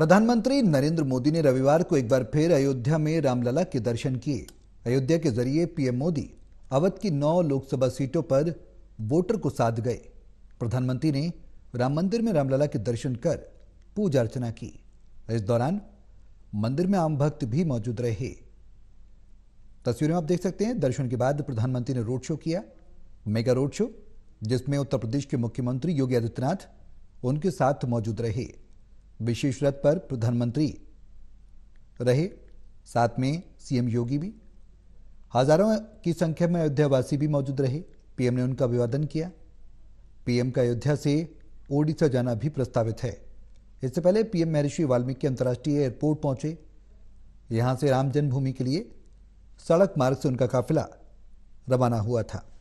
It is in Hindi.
प्रधानमंत्री नरेंद्र मोदी ने रविवार को एक बार फिर अयोध्या में रामलला के दर्शन किए अयोध्या के जरिए पीएम मोदी अवध की नौ लोकसभा सीटों पर वोटर को साध गए प्रधानमंत्री ने राम मंदिर में रामलला के दर्शन कर पूजा अर्चना की इस दौरान मंदिर में आम भक्त भी मौजूद रहे तस्वीरों में आप देख सकते हैं दर्शन के बाद प्रधानमंत्री ने रोड शो किया मेगा रोड शो जिसमें उत्तर प्रदेश के मुख्यमंत्री योगी आदित्यनाथ उनके साथ मौजूद रहे विशेष रथ पर प्रधानमंत्री रहे साथ में सीएम योगी भी हजारों की संख्या में अयोध्यावासी भी मौजूद रहे पीएम ने उनका अभिवादन किया पीएम का अयोध्या से ओडिशा जाना भी प्रस्तावित है इससे पहले पीएम महर्षि वाल्मीकि अंतर्राष्ट्रीय एयरपोर्ट पहुंचे यहां से राम जन्मभूमि के लिए सड़क मार्ग से उनका काफिला रवाना हुआ था